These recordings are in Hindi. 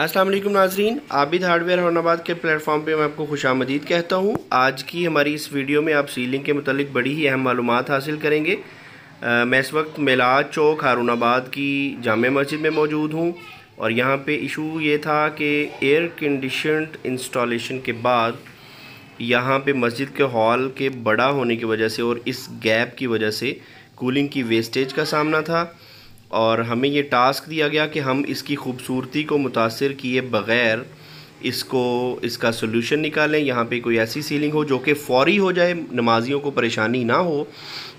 असलम नाजरीन आबिद हार्डवेयर हौनाबाद के प्लेटफॉर्म पे मैं आपको खुश आमदीद कहता हूँ आज की हमारी इस वीडियो में आप सीलिंग के मतलब बड़ी ही अहम मालूम हासिल करेंगे आ, मैं इस वक्त मिलाद चौक हारूनाबाद की जाम मस्जिद में मौजूद हूँ और यहाँ पे इशू ये था कि एयर कंडीशन इंस्टॉलेशन के बाद यहाँ पे मस्जिद के हॉल के बड़ा होने की वजह से और इस गैप की वजह से कूलिंग की वेस्टेज का सामना था और हमें ये टास्क दिया गया कि हम इसकी खूबसूरती को मुतासर किए बग़ैर इसको इसका सोल्यूशन निकालें यहाँ पे कोई ऐसी सीलिंग हो जो कि फौरी हो जाए नमाजियों को परेशानी ना हो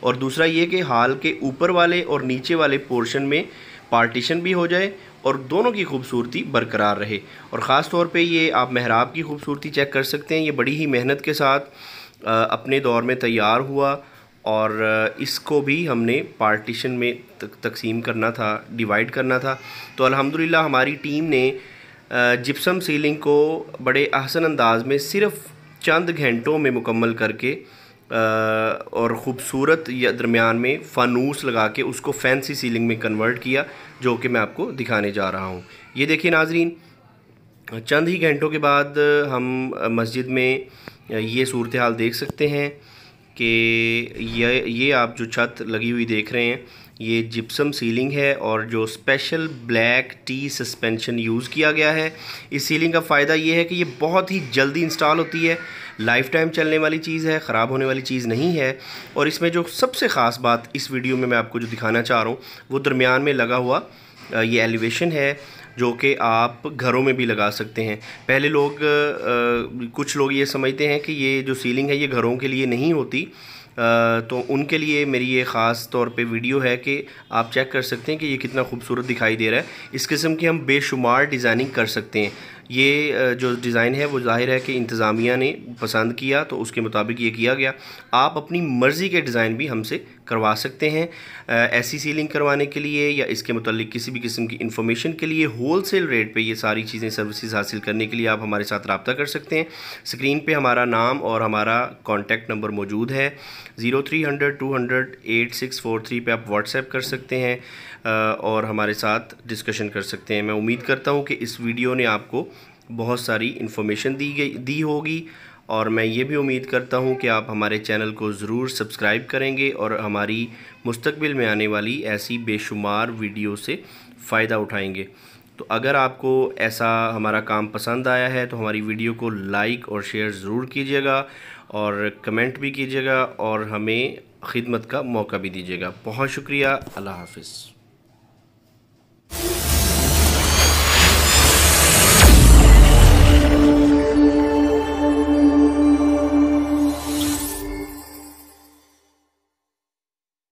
और दूसरा ये कि हाल के ऊपर वाले और नीचे वाले पोर्शन में पार्टीशन भी हो जाए और दोनों की खूबसूरती बरकरार रहे और ख़ास तौर पे ये आप महराब की खूबसूरती चेक कर सकते हैं ये बड़ी ही मेहनत के साथ अपने दौर में तैयार हुआ और इसको भी हमने पार्टीशन में तक, तकसीम करना था डिवाइड करना था तो अल्हम्दुलिल्लाह हमारी टीम ने जिप्सम सीलिंग को बड़े आसन अंदाज में सिर्फ चंद घंटों में मुकम्मल करके और ख़ूबसूरत या दरमियान में फानूस लगा के उसको फैंसी सीलिंग में कन्वर्ट किया जो कि मैं आपको दिखाने जा रहा हूँ ये देखिए नाजरीन चंद ही घंटों के बाद हम मस्जिद में ये सूरत हाल देख सकते हैं कि ये ये आप जो छत लगी हुई देख रहे हैं ये जिप्सम सीलिंग है और जो special black T suspension use किया गया है इस सीलिंग का फ़ायदा ये है कि ये बहुत ही जल्दी इंस्टॉल होती है लाइफ टाइम चलने वाली चीज़ है ख़राब होने वाली चीज़ नहीं है और इसमें जो सबसे ख़ास बात इस वीडियो में मैं आपको जो दिखाना चाह रहा हूँ वो दरमियान में लगा हुआ ये एलिवेशन है जो कि आप घरों में भी लगा सकते हैं पहले लोग आ, कुछ लोग ये समझते हैं कि ये जो सीलिंग है ये घरों के लिए नहीं होती आ, तो उनके लिए मेरी ये ख़ास तौर पे वीडियो है कि आप चेक कर सकते हैं कि ये कितना खूबसूरत दिखाई दे रहा है इस किस्म की हम बेशुमार डिज़ाइनिंग कर सकते हैं ये जो डिज़ाइन है वो जाहिर है कि इंतज़ामिया ने पसंद किया तो उसके मुताबिक ये किया गया आप अपनी मर्ज़ी के डिज़ाइन भी हमसे करवा सकते हैं ऐसी सीलिंग करवाने के लिए या इसके मतलब किसी भी किस्म की इंफॉर्मेशन के लिए होल सेल रेट पर ये सारी चीज़ें सर्विसेज हासिल करने के लिए आप हमारे साथ रबता कर सकते हैं स्क्रीन पर हमारा नाम और हमारा कॉन्टैक्ट नंबर मौजूद है zero three hundred two hundred eight six four three पर आप व्हाट्सएप कर सकते हैं और हमारे साथ डिस्कशन कर सकते हैं मैं उम्मीद करता हूँ कि इस वीडियो ने आपको बहुत सारी इन्फॉर्मेशन दी गई दी होगी और मैं ये भी उम्मीद करता हूँ कि आप हमारे चैनल को ज़रूर सब्सक्राइब करेंगे और हमारी मुस्तबिल में आने वाली ऐसी बेशुमार वीडियो से फ़ायदा उठाएंगे तो अगर आपको ऐसा हमारा काम पसंद आया है तो हमारी वीडियो को लाइक और शेयर ज़रूर कीजिएगा और कमेंट भी कीजिएगा और हमें ख़िदमत का मौका भी दीजिएगा बहुत शुक्रिया अल्लाह हाफिज़